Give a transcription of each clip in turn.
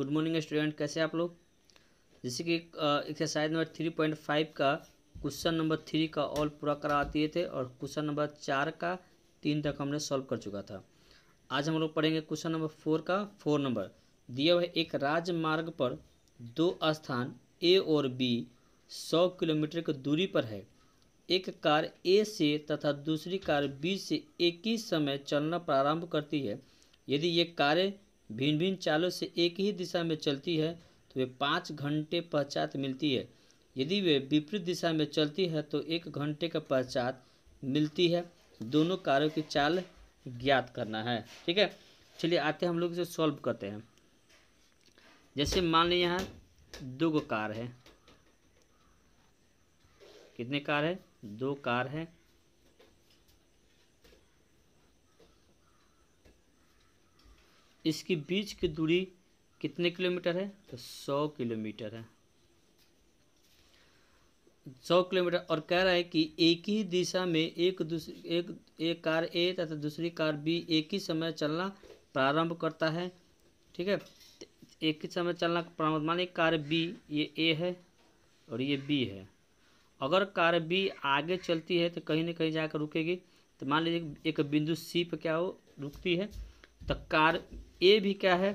good morning student कैसे आप लोग जैसे कि exercise number three point five का क्वेश्चन नंबर थ्री का ऑल पूरा करा दिए थे और क्वेश्चन नंबर चार का तीन तक हमने सॉल्व कर चुका था आज हम लोग पढ़ेंगे क्वेश्चन नंबर फोर का फोर नंबर दिया हुआ है एक राजमार्ग पर दो स्थान ए और बी सौ किलोमीटर की दूरी पर है एक कार ए से तथा दूसरी कार बी से एक ही समय चलना प्रारंभ करती है यदि ये कार्य भिन्न भिन्न चालों से एक ही दिशा में चलती है तो वे पाँच घंटे पश्चात मिलती है यदि वे विपरीत दिशा में चलती है तो एक घंटे का पश्चात मिलती है दोनों कारों की चाल ज्ञात करना है ठीक है चलिए आते हम लोग इसे सॉल्व करते हैं जैसे मान लें यहाँ दो कार है कितने कार है दो कार है इसके बीच की दूरी कितने किलोमीटर है तो सौ किलोमीटर है सौ किलोमीटर और कह रहा है कि एक ही दिशा में एक दूसरी एक एक कार ए तथा दूसरी कार बी एक ही समय चलना प्रारंभ करता है ठीक है एक ही समय चलना प्रारंभ माने कार बी ये ए है और ये बी है अगर कार बी आगे चलती है तो कहीं ना कहीं जाकर रुकेगी तो मान लीजिए एक बिंदु सी पर क्या हो रुकती है तो कार ए भी क्या है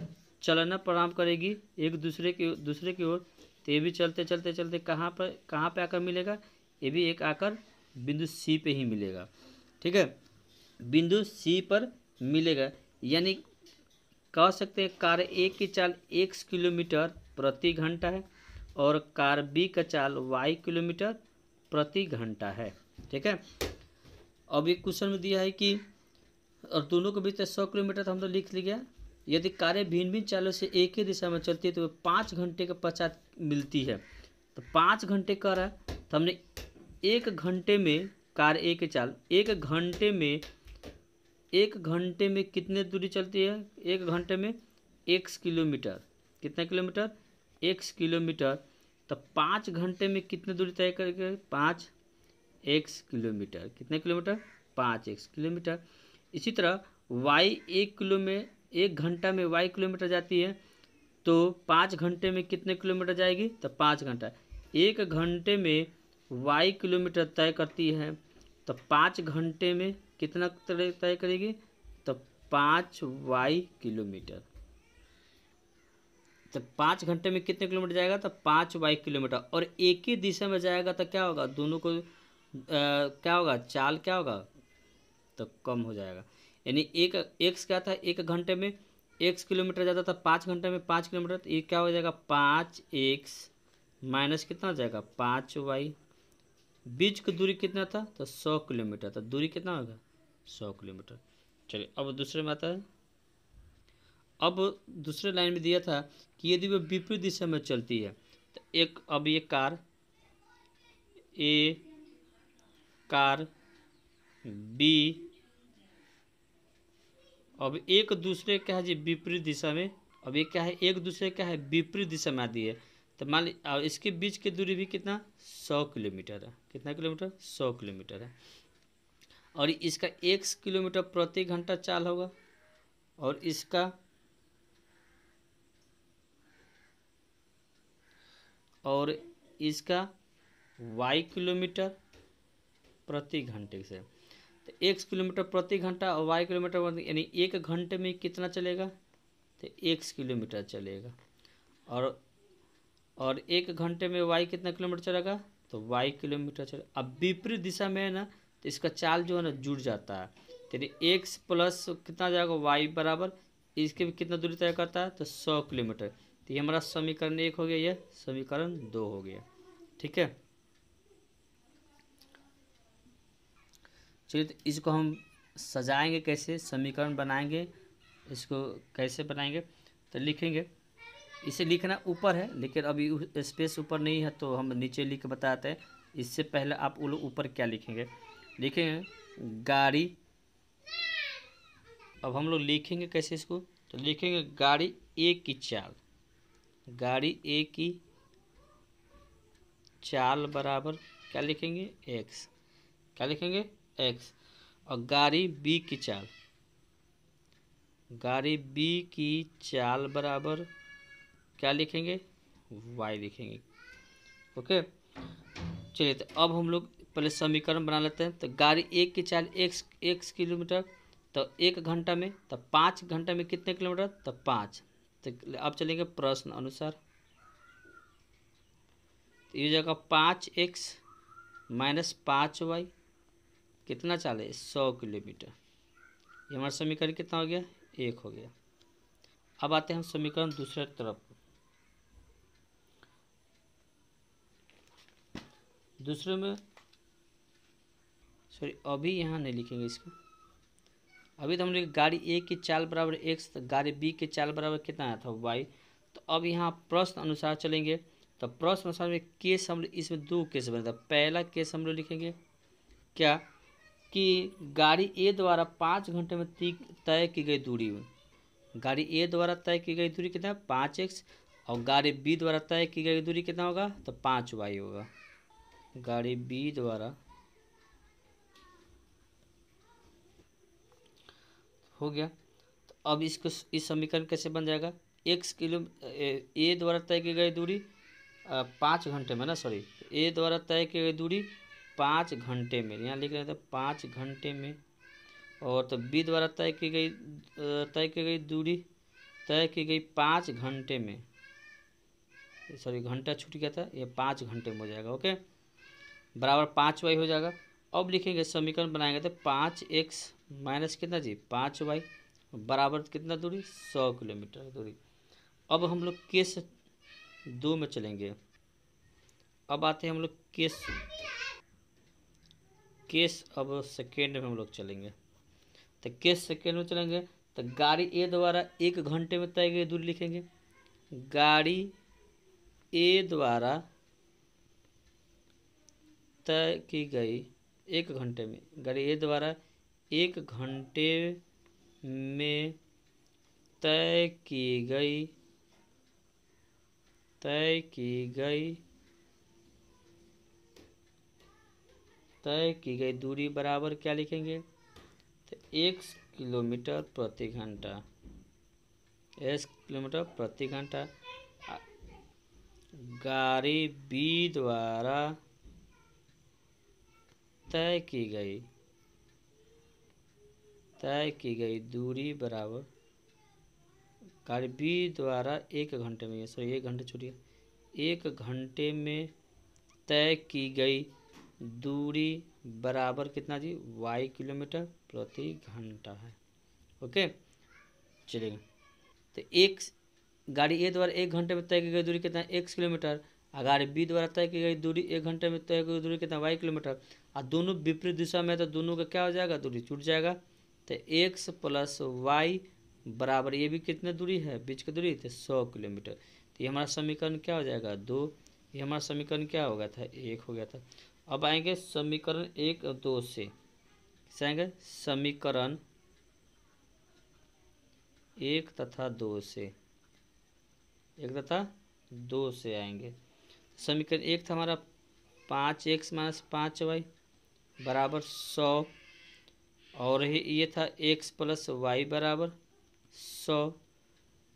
चलना प्रारंभ करेगी एक दूसरे के दूसरे की ओर तो ये भी चलते चलते चलते कहाँ पर कहाँ पे आकर मिलेगा ये भी एक आकर बिंदु सी पे ही मिलेगा ठीक है बिंदु सी पर मिलेगा यानी कह सकते हैं कार ए की चाल एक किलोमीटर प्रति घंटा है और कार बी का चाल वाई किलोमीटर प्रति घंटा है ठीक है अब एक क्वेश्चन में दिया है कि और दोनों के बीच सौ किलोमीटर तो हम लोग तो लिख लिया यदि कार्य भिन्न भिन्न चालों से एक ही दिशा में चलती है तो पाँच घंटे के पश्चात मिलती है तो पाँच घंटे कर रहा तो हमने एक घंटे में कार एक चाल एक घंटे में एक घंटे में कितने दूरी चलती है एक घंटे में एक किलोमीटर कितना किलोमीटर एक किलोमीटर तो पाँच घंटे में कितने दूरी तय करके पाँच एक किलोमीटर कितने किलोमीटर पाँच एक किलोमीटर इसी तरह वाई एक किलो में एक घंटा में वाई किलोमीटर जाती है तो पाँच घंटे में कितने किलोमीटर जाएगी तो पाँच घंटा एक घंटे में वाई किलोमीटर तय करती है तो पाँच घंटे में कितना तय करेगी तो पाँच वाई किलोमीटर तो पाँच घंटे में कितने किलोमीटर जाएगा तो पाँच वाई किलोमीटर और एक ही दिशा में जाएगा तो क्या होगा दोनों को आ, क्या होगा चाल क्या होगा तो कम हो जाएगा यानी एक एक्स क्या था एक घंटे में एक्स किलोमीटर जाता था पाँच घंटे में पाँच किलोमीटर तो ये क्या हो जाएगा पाँच एक्स माइनस कितना हो जाएगा पाँच वाई बीच की दूरी कितना था तो सौ किलोमीटर था दूरी कितना होगा सौ किलोमीटर चलिए अब दूसरे में आता है अब दूसरे लाइन में दिया था कि यदि वह विपरीत दिशा में चलती है तो एक अब ये कार ए कार बी अब एक दूसरे क्या है जी विपरीत दिशा में अब ये क्या है एक दूसरे क्या है विपरीत दिशा में आ है तो मान ली इसके बीच की दूरी भी कितना सौ किलोमीटर है कितना किलोमीटर सौ किलोमीटर है और इसका एक किलोमीटर प्रति घंटा चाल होगा और इसका और इसका वाई किलोमीटर प्रति घंटे से तो एक किलोमीटर प्रति घंटा और वाई किलोमीटर यानी एक घंटे में कितना चलेगा तो एक किलोमीटर चलेगा और और एक घंटे में वाई कितना किलोमीटर चलेगा तो वाई किलोमीटर चलेगा अब विपरीत दिशा में है ना तो इसका चाल जो है ना जुड़ जाता है तो यानी एक्स प्लस कितना जाएगा वाई बराबर इसके भी कितना दूरी तय करता है तो सौ किलोमीटर तो ये हमारा समीकरण एक हो गया यह समीकरण दो हो गया ठीक है चलिए तो इसको हम सजाएंगे कैसे समीकरण बनाएंगे इसको कैसे बनाएंगे तो लिखेंगे इसे लिखना ऊपर है लेकिन अभी स्पेस ऊपर नहीं है तो हम नीचे लिख बताते हैं इससे पहले आप वो लोग ऊपर क्या लिखेंगे लिखेंगे गाड़ी अब हम लोग लिखेंगे कैसे इसको तो लिखेंगे गाड़ी ए की चाल गाड़ी ए की चाल बराबर क्या लिखेंगे एक्स क्या लिखेंगे एक्स और गाड़ी बी की चाल गाड़ी बी की चाल बराबर क्या लिखेंगे वाई लिखेंगे ओके चलिए तो अब हम लोग पहले समीकरण बना लेते हैं तो गाड़ी एक की चाल एक्स एक्स किलोमीटर तो एक घंटा में तो पाँच घंटा में कितने किलोमीटर तो पाँच तो अब चलेंगे प्रश्न अनुसार तो ये जगह पाँच एक्स माइनस पाँच वाई कितना चाले सौ किलोमीटर ये हमारा समीकरण कितना हो गया एक हो गया अब आते हैं हम समीकरण दूसरे तरफ दूसरे में सॉरी अभी यहाँ नहीं लिखेंगे इसको अभी तो हम लोग गाड़ी ए की चाल बराबर एक तो गाड़ी बी के चाल बराबर कितना आया था वाई तो अब यहाँ प्रश्न अनुसार चलेंगे तो प्रश्न अनुसार में केस हम लोग इसमें दो केस बने था पहला केस हम लोग लिखेंगे क्या कि गाड़ी ए द्वारा पाँच घंटे में तय की गई दूरी गाड़ी ए द्वारा तय की गई दूरी कितना पाँच एक्स और गाड़ी बी द्वारा तय की गई दूरी कितना होगा तो पाँच वाई होगा गाड़ी बी द्वारा हो गया तो अब इसको इस समीकरण कैसे बन जाएगा एक्स किलो ए द्वारा तय की गई दूरी पाँच घंटे में ना सॉरी ए द्वारा तय की गई दूरी पाँच घंटे में यहाँ लिख रहे थे तो पाँच घंटे में और तो बी द्वारा तय की गई तय की गई दूरी तय की गई पाँच घंटे में सॉरी घंटा छूट गया था ये पाँच घंटे में हो जाएगा ओके बराबर पाँच वाई हो जाएगा अब लिखेंगे समीकरण बनाएंगे तो पाँच एक्स माइनस कितना जी पाँच वाई बराबर कितना दूरी सौ किलोमीटर दूरी अब हम लोग केस दो में चलेंगे अब आते हैं हम लोग केस केस अब सेकेंड में हम लोग चलेंगे तो केस सेकेंड में चलेंगे तो गाड़ी ए द्वारा एक घंटे में तय गई दूरी लिखेंगे गाड़ी ए द्वारा तय की गई एक घंटे में गाड़ी ए द्वारा एक घंटे में तय की गई तय की गई तय की गई दूरी बराबर क्या लिखेंगे तो एक किलोमीटर प्रति घंटा एक किलोमीटर प्रति घंटा गाड़ी बी द्वारा तय की गई तय की गई दूरी बराबर गाड़ी बी द्वारा एक घंटे में सॉरी एक घंटे छोड़िए एक घंटे में तय की गई दूरी बराबर कितना जी वाई किलोमीटर प्रति घंटा है ओके चलेगा तो एक गाड़ी ए द्वारा एक घंटे में तय की गई दूरी कितना है एक किलोमीटर और गाड़ी बी द्वारा तय की गई दूरी एक घंटे में तय की दूरी कितना वाई किलोमीटर और दोनों विपरीत दिशा में तो दोनों का क्या हो जाएगा दूरी छूट जाएगा तो एक्स प्लस वाई बराबर ये भी कितने दूरी है बीच की दूरी तो सौ किलोमीटर तो ये हमारा समीकरण क्या हो जाएगा दो ये हमारा समीकरण क्या हो गया था एक हो गया था अब आएंगे समीकरण एक और दो से आएंगे समीकरण एक तथा दो से एक तथा दो से आएंगे समीकरण एक था हमारा पाँच एक्स माइनस पाँच वाई बराबर सौ और ये था एक्स प्लस वाई बराबर सौ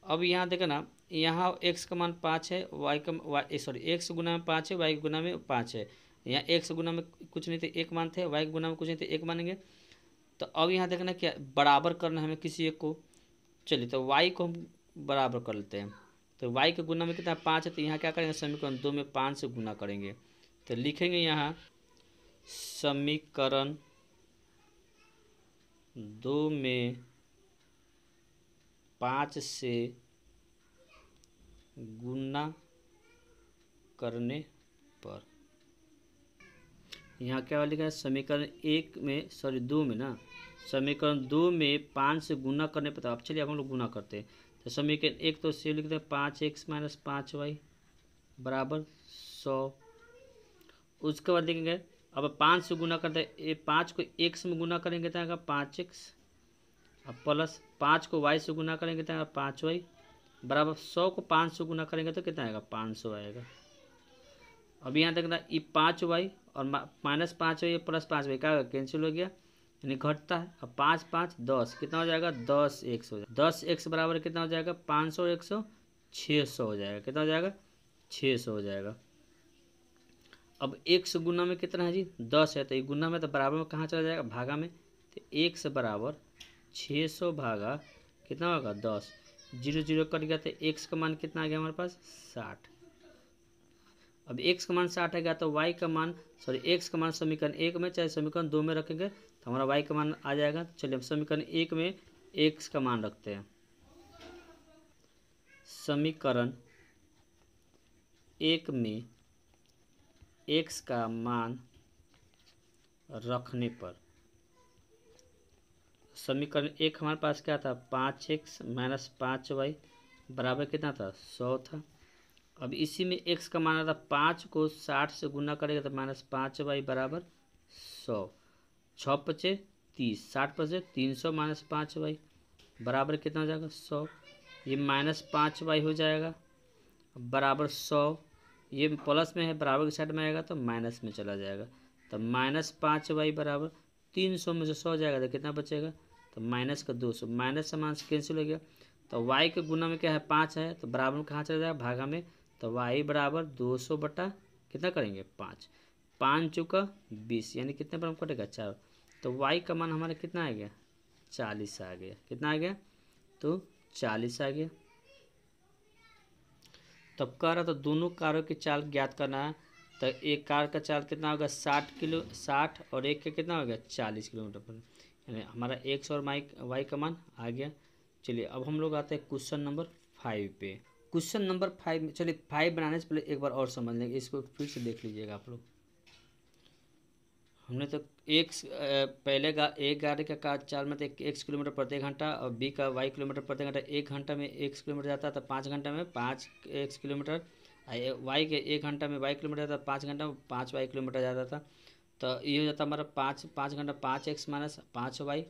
अब यहाँ देखा ना यहाँ एक्स का मान पाँच है वाई का वाई सॉरी एक्स गुना में पाँच है वाई गुना में पाँच है यहाँ एक से गुना में कुछ नहीं थे एक मान थे वाई के गुना में कुछ नहीं थे एक मानेंगे तो अब यहाँ देखना क्या बराबर करना हमें किसी एक को चलिए तो वाई को हम बराबर कर लेते हैं तो वाई के गुना में कितना पाँच है तो यहाँ क्या करेंगे समीकरण दो में पाँच से गुना करेंगे तो लिखेंगे यहाँ समीकरण दो में पाँच से गुना करने पर यहाँ क्या लिखा है समीकरण एक में सॉरी दो में ना समीकरण दो में पाँच से गुना करने पता तो अब चलिए अब हम लोग गुना करते हैं तो समीकरण एक तो सी लिखते हैं पाँच एक्स माइनस पाँच वाई बराबर सौ उसके बाद लिखेंगे अब पाँच से गुना करते हैं ये पाँच को एक में गुना करेंगे तो आएगा पाँच एक्स अब प्लस पाँच को वाई से गुना करेंगे तो आएगा पाँच वाई बराबर सौ को पाँच से गुना करेंगे तो कितना आएगा पाँच सौ आएगा अभी यहाँ तक था ये पाँच वाई और माइनस पाँच वाई प्लस पाँच वाई क्या कैंसिल हो गया यानी घटता है अब पाँच पाँच दस कितना हो जाएगा दस एक हो जाएगा दस एक्स बराबर कितना हो जाएगा पाँच सौ एक सौ छः सौ हो जाएगा कितना हो जाएगा छः सौ हो जाएगा अब एक सौ गुना में कितना है जी दस है तो ये गुना में तो बराबर में कहाँ चला जाएगा भागा में तो एक से बराबर छः सौ भागा कितना होगा दस जीरो जीरो कट गया तो एक का मान कितना आ गया हमारे पास साठ अब एक्स का मान साठ आ गया तो वाई का मान सॉरी एक्स का मान समीकरण एक में चाहे समीकरण दो में रखेंगे तो हमारा वाई का मान आ जाएगा तो चलिए हम समीकरण एक में एक्स का मान रखते हैं समीकरण एक में एक्स का मान रखने पर समीकरण एक हमारे पास क्या था पाँच एक्स माइनस पाँच वाई बराबर कितना था सौ था अब इसी में एक्स का मान आता पाँच को साठ से गुना करेगा तो माइनस पाँच वाई बराबर सौ छः पचे तीस साठ पचे तीन सौ माइनस पाँच वाई बराबर कितना हो जाएगा सौ ये माइनस पाँच वाई हो जाएगा बराबर सौ ये प्लस में है बराबर के साइड में आएगा तो माइनस में चला जाएगा तो माइनस पाँच वाई बराबर तीन सौ में से सौ जाएगा तो कितना बचेगा तो माइनस का दो सौ माइनस से माइनस कैंसिल हो गया तो वाई के गुना में क्या है पाँच है तो बराबर में कहाँ चला जाएगा भागा में तो वाई बराबर दो सौ बटा कितना करेंगे पाँच पाँच चुका बीस यानी कितने पर हम कटेगा चार तो वाई का मान हमारा कितना आ गया चालीस आ गया कितना आ गया तो चालीस आ गया तब कह रहा तो दोनों कारों की चाल ज्ञात करना है तो एक कार का चाल कितना होगा साठ किलो साठ और एक का कितना होगा चालीस किलोमीटर पर यानी हमारा एक सौ और माइक वाई का मान आ गया चलिए अब हम लोग आते हैं क्वेश्चन नंबर फाइव पे क्वेश्चन नंबर फाइव में चलिए फाइव बनाने से पहले एक बार और समझ लेंगे इसको फिर से देख लीजिएगा आप लोग हमने तो एक पहले का एक गाड़ी का काज चार में तो एक, किलोमीटर प्रति घंटा और बी का वाई किलोमीटर प्रति घंटा एक घंटा में एक किलोमीटर जाता था तो पाँच घंटा में पाँच एक किलोमीटर वाई के एक घंटा में वाई किलोमीटर जाता पाँच घंटा में पाँच वाई किलोमीटर जाता था तो ये हो जाता हमारा पाँच पाँच घंटा पाँच एक्स माइनस पाँच वाई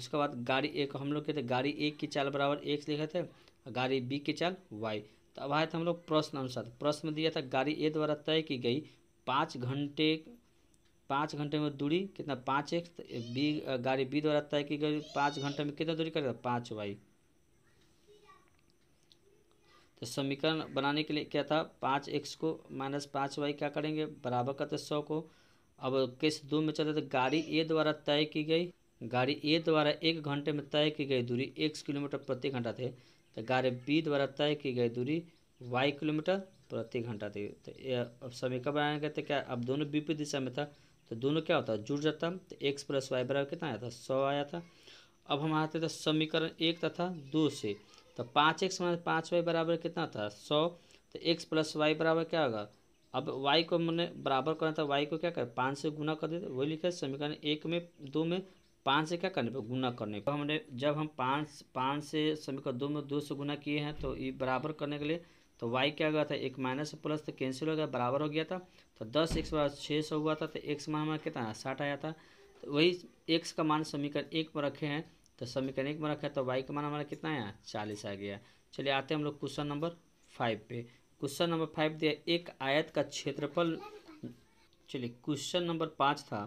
उसके बाद गाड़ी एक हम लोग कहते गाड़ी एक की चाल बराबर एक लिखे थे गाड़ी बी के चाल वाई तो अब आए थे हम लोग प्रश्न अनुसार तो प्रश्न में दिया था गाड़ी ए द्वारा तय की गई पाँच घंटे पाँच घंटे में दूरी कितना पाँच एक्स तो बी गाड़ी बी द्वारा तय की गई पाँच घंटे में कितना दूरी करेगा पाँच वाई तो समीकरण बनाने के लिए क्या था पाँच एक्स को माइनस पाँच वाई क्या करेंगे बराबर करते सौ को अब किस दो में चलते तो गाड़ी ए द्वारा तय की गई गाड़ी ए द्वारा एक घंटे में तय की गई दूरी एक किलोमीटर प्रति घंटा थे तो कार्य बी द्वारा तय की गई दूरी वाई किलोमीटर प्रति घंटा थी तो अब समीकरण बनाने कहते क्या अब दोनों बीपी दिशा में था तो दोनों क्या होता जुड़ जाता तो एक्स प्लस वाई बराबर कितना आया था सौ आया था अब हम आते थे तो समीकरण एक तथा दो से तो पाँच एक्स माइनस पाँच वाई बराबर कितना था सौ तो एक्स प्लस वाई बराबर क्या होगा अब वाई को मैंने बराबर करना था वाई को क्या कर पाँच से गुना कर देते वही लिखा है समीकरण एक में दो में पाँच से क्या करने पर गुना करने पर हमने जब हम पाँच पाँच से समीकरण दो में दो से गुना किए हैं तो ये बराबर करने के लिए तो वाई क्या गया था एक माइनस प्लस तो कैंसिल हो गया बराबर हो गया था तो दस एक्स बराबर छः सौ हुआ था तो एक्स में हमारा कितना साठ आया था तो वही एक का मान समीकरण एक में रखे हैं तो समीकरण एक में रखा है तो वाई का मान हमारा कितना आया चालीस आ गया चलिए आते हैं हम लोग क्वेश्चन नंबर फाइव पे क्वेश्चन नंबर फाइव दिया एक आयत का क्षेत्रफल चलिए क्वेश्चन नंबर पाँच था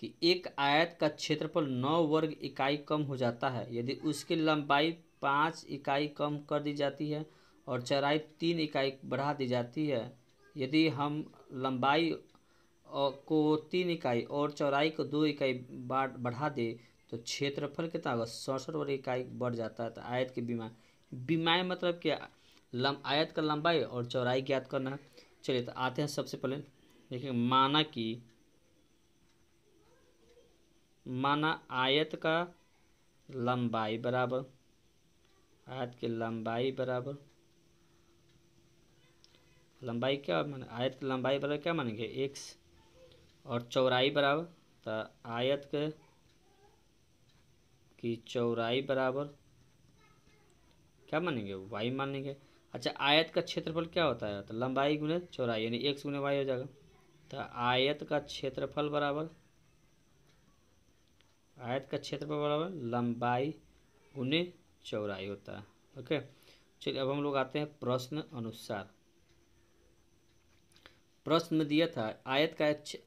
कि एक आयत का क्षेत्रफल नौ वर्ग इकाई कम हो जाता है यदि उसकी लंबाई पाँच इकाई कम कर दी जाती है और चौड़ाई तीन इकाई बढ़ा दी जाती है यदि हम लंबाई को तीन इकाई और चौड़ाई को दो इकाई बढ़ा दे तो क्षेत्रफल कितना होगा सड़सठ वर्ग इकाई बढ़ जाता है तो आयत की बीमा बीमाएँ मतलब क्या लम आयत का लंबाई और चौड़ाई ज्ञात करना चलिए तो आते हैं सबसे पहले देखिए माना कि माना आयत का लंबाई बराबर आयत की लंबाई बराबर लंबाई क्या माने आयत की लंबाई बराबर क्या मानेंगे x और चौड़ाई बराबर तो आयत के की चौड़ाई बराबर क्या मानेंगे वाई मानेंगे अच्छा आयत का क्षेत्रफल क्या होता है तो लंबाई गुने चौड़ाई यानी x गुने वाई हो जाएगा तो आयत का क्षेत्रफल बराबर आयत का क्षेत्रफल बराबर लंबाई गुने चौड़ाई होता है ओके चलिए अब हम लोग आते हैं प्रश्न अनुसार प्रश्न में दिया था आयत का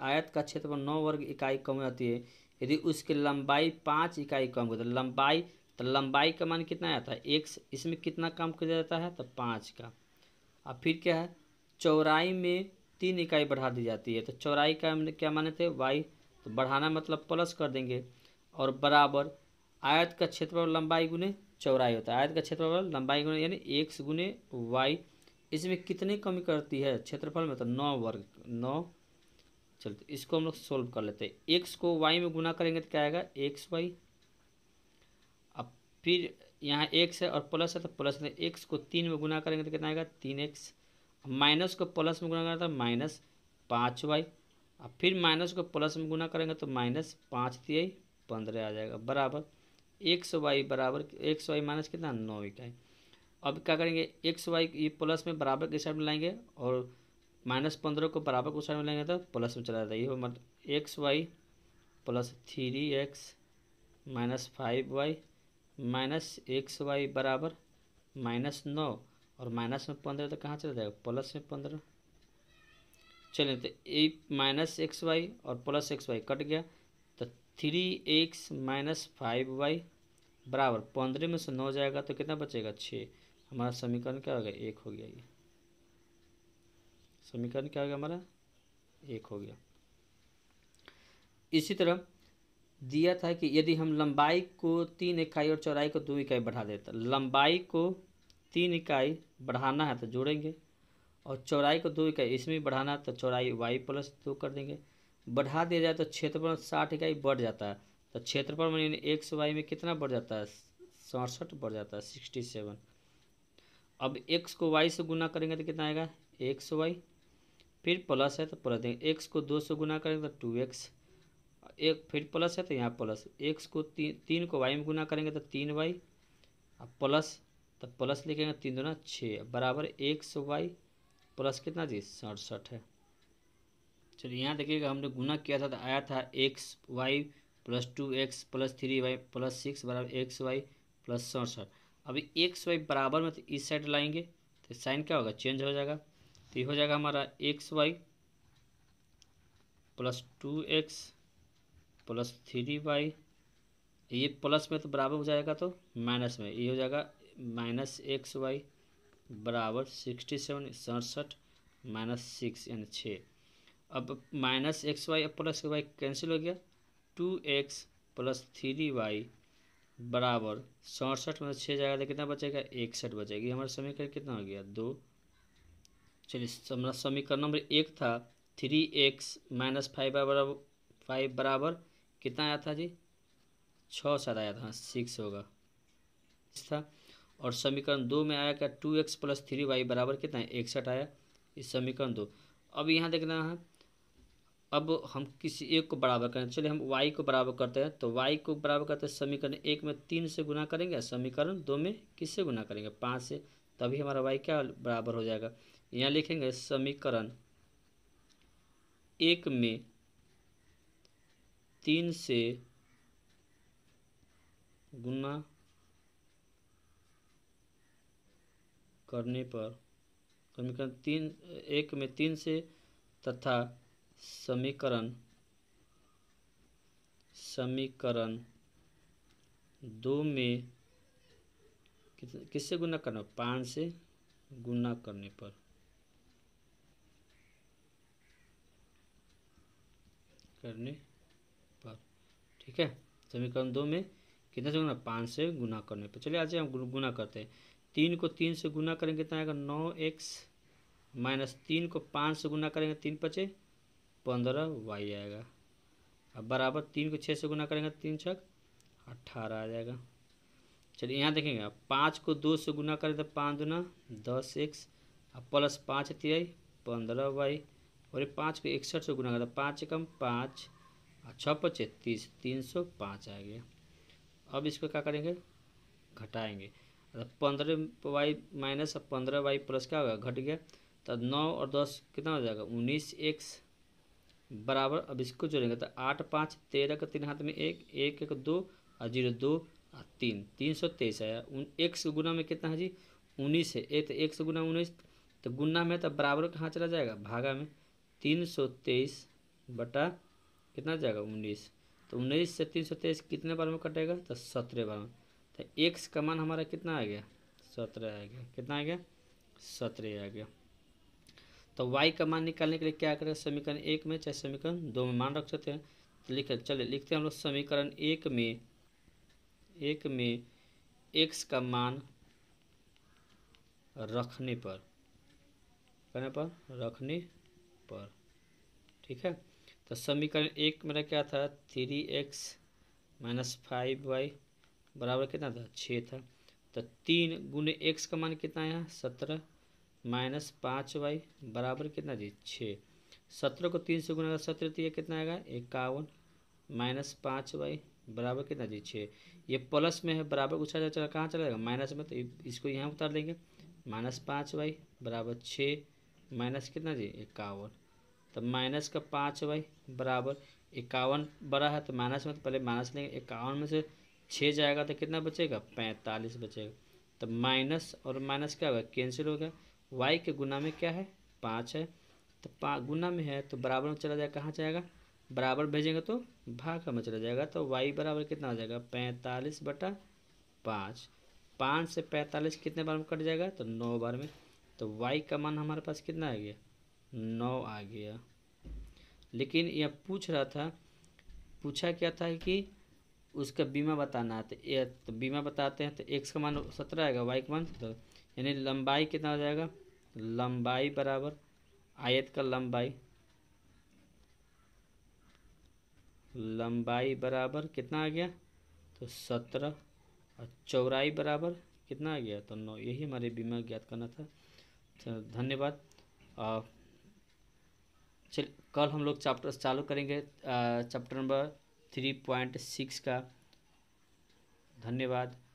आयत का क्षेत्रफल नौ वर्ग इकाई कम रहती है यदि उसकी लंबाई पाँच इकाई कम होती तो है लंबाई तो लंबाई का मान कितना आता है एक इसमें कितना कम किया जाता है तो पाँच का और फिर क्या है चौराई में तीन इकाई बढ़ा दी जाती है तो चौराई का हमने क्या माने थे वाई तो बढ़ाना मतलब प्लस कर देंगे और बराबर आयत का क्षेत्रफल लंबाई गुने चौराई होता है आयत का क्षेत्रफल लंबाई गुने यानी एक्स गुने वाई इसमें कितने कमी करती है क्षेत्रफल में तो नौ वर्ग नौ चलते तो इसको हम लोग सोल्व कर लेते हैं एक्स को वाई में गुना करेंगे तो क्या आएगा एक्स वाई अब फिर यहाँ एक्स है और प्लस है तो प्लस है एक्स को तीन में गुना करेंगे तो कितना आएगा तीन एक्स माइनस को प्लस में गुना करेंगे तो माइनस पाँच वाई और फिर माइनस को प्लस में गुना करेंगे तो माइनस पाँच ती पंद्रह आ जाएगा बराबर एक सौ वाई बराबर एक सौ वाई माइनस कितना नौ इकाई अब क्या करेंगे एक सौ वाई ये प्लस में बराबर के साइड में लाएंगे और माइनस पंद्रह को बराबर के साइड में लाएंगे तो प्लस में चला जाता है ये मतलब x y plus three x minus five y minus x y बराबर माइनस नौ और माइनस में पंद्रह तो कहाँ चला जाएगा प्लस में पंद्रह चलिए तो ए माइनस एक्स वाई और प्लस एक्स वाई कट गया three x minus five y बराबर पंद्रह में से नौ जाएगा तो कितना बचेगा छः हमारा समीकरण क्या हो गया एक हो गया ये समीकरण क्या हो गया हमारा एक हो गया इसी तरह दिया था कि यदि हम लंबाई को तीन इकाई और चौड़ाई को दो इकाई बढ़ा देते तो लंबाई को तीन इकाई बढ़ाना है तो जोड़ेंगे और चौड़ाई को दो इकाई इसमें बढ़ाना है तो चौड़ाई वाई प्लस दो कर देंगे बढ़ा दिया जाए तो क्षेत्रफल साठ इकाई बढ़ जाता है तो क्षेत्रफल में एक वाई में कितना बढ़ जाता है सड़सठ बढ़ जाता है सिक्सटी सेवन अब एक्स को वाई से गुना करेंगे तो कितना आएगा एक सौ वाई फिर प्लस है तो प्लस देंगे एक्स को दो से गुना करेंगे तो टू एक्स एक फिर प्लस है तो यहाँ प्लस एक्स को ती, तीन को वाई में गुना करेंगे तो तीन वाई अब प्लस तो प्लस लिखेंगे तीन दो ना छः बराबर एक सौ वाई प्लस कितना जी सड़सठ है चलिए यहाँ देखिएगा हमने गुना किया था तो आया था x y plus two x plus three y plus six बराबर एक्स वाई प्लस सड़सठ अभी एक्स वाई बराबर में तो इस साइड लाएंगे तो साइन क्या होगा चेंज हो जाएगा तो ये हो जाएगा हमारा x y plus two x plus three y ये प्लस में तो बराबर हो जाएगा तो माइनस में ये हो जाएगा माइनस एक्स वाई बराबर सिक्सटी सेवन सड़सठ माइनस सिक्स यानी छः अब minus x y plus y cancel हो गया two x plus three y बराबर सड़सठ में मतलब छः जाएगा तो कितना बचेगा इकसठ बचेगी हमारा समीकरण कितना हो गया दो चलिए हमारा मतलब समीकरण नंबर एक था थ्री एक्स माइनस फाइव बराबर फाइव बराबर कितना आया था जी छः सात आया था सिक्स होगा था और समीकरण दो में आया क्या two x plus three y बराबर कितना है इकसठ आया इस समीकरण दो अब यहाँ देखना है अब हम किसी एक को बराबर करें चलिए हम y को बराबर करते हैं तो y को बराबर करते हैं समीकरण एक में तीन से गुना करेंगे समीकरण दो में किससे गुना करेंगे पाँच से तभी हमारा y क्या बराबर हो जाएगा यहाँ लिखेंगे समीकरण एक में तीन से गुना करने पर समीकरण तीन एक में तीन से तथा समीकरण समीकरण दो में किससे गुना करना पाँच से गुना करने पर करने पर ठीक है समीकरण दो में कितना से गुना पाँच से गुना करने पर चलिए आज हम गुना करते हैं तीन को तीन से गुना करेंगे कितना तो आएगा नौ एक्स माइनस तीन को पाँच से गुना करेंगे तीन पचे पंद्रह वाई आएगा अब बराबर तीन को छः से गुना करेंगे तो तीन छक अट्ठारह आ जाएगा चलिए यहाँ देखेंगे अब पाँच को दो से गुना करें तो पाँच दुना दस एक्स अब प्लस पाँच आई पंद्रह वाई और ये पाँच को इकसठ से गुना करें तो पाँच एकम पाँच और छः पच्चीस तीस तीन सौ पाँच आ गया अब इसको क्या करेंगे घटाएंगे तो पंद्रह वाई माइनस पंद्रह वाई प्लस क्या होगा घट गया तो नौ और दस कितना हो जाएगा उन्नीस एक्स बराबर अब इसको जोड़ेंगे तो आठ पाँच तेरह का तीन हाथ में एक एक एक दो और जीरो दो और तीन तीन सौ तेईस आया उन एक सौ गुना में कितना है जी उन्नीस है एक तो एक सौ गुना उन्नीस तो गुना में तो बराबर कहाँ चला जाएगा भागा में तीन सौ तेईस बटा कितना जाएगा उन्नीस तो उन्नीस से तीन सौ तेईस कितने बार में कटेगा तो सत्रह बार में तो एक का मान हमारा कितना आ गया सत्रह आ गया कितना आ गया सत्रह आ गया तो y का मान निकालने के लिए क्या करें समीकरण एक में चाहे समीकरण दो में मान रख सकते हैं तो लिख चले लिखते हैं हम लोग समीकरण एक में एक में x का मान रखने पर करने पर रखने पर ठीक है तो समीकरण एक मेरा क्या था three x minus five y बराबर कितना था छः था तो तीन गुने एक्स का मान कितना आया सत्रह माइनस पाँच वाई बराबर कितना जी छः सत्रह को तीन से गुना का सत्रह तो कितना आएगा इक्यावन माइनस पाँच वाई बराबर कितना जी छः ये प्लस में है बराबर उछा जा चला कहाँ चला जाएगा माइनस में तो इसको यहाँ उतार देंगे माइनस पाँच वाई बराबर छः माइनस कितना जी इक्यावन तो माइनस का पाँच वाई बराबर इक्यावन बड़ा है तो माइनस में तो पहले माइनस लेंगे इक्यावन में से छः जाएगा तो कितना बचेगा पैंतालीस बचेगा तो माइनस और माइनस क्या होगा कैंसिल हो गया वाई के गुना में क्या है पाँच है तो पाँच गुना में है तो बराबर में चला जाएगा कहाँ जाएगा बराबर भेजेंगे तो भाग में चला जाएगा तो वाई बराबर कितना हो जाएगा पैंतालीस बटा पाँच पाँच से पैंतालीस कितने बार में कट जाएगा तो नौ बार में तो वाई का मान हमारे पास कितना आ गया नौ आ गया लेकिन यह पूछ रहा था पूछा क्या था कि उसका बीमा बताना है तो ये तो बीमा बताते हैं तो एक्स का मान सत्रह आएगा वाई का मान सत्रह यानी लंबाई कितना हो जाएगा लंबाई बराबर आयत का लंबाई लंबाई बराबर कितना आ गया तो सत्रह और चौराई बराबर कितना आ गया तो नौ यही हमारे बीमा ज्ञात करना था तो धन्यवाद चल कल हम लोग चैप्टर चालू करेंगे chapter number three point six का धन्यवाद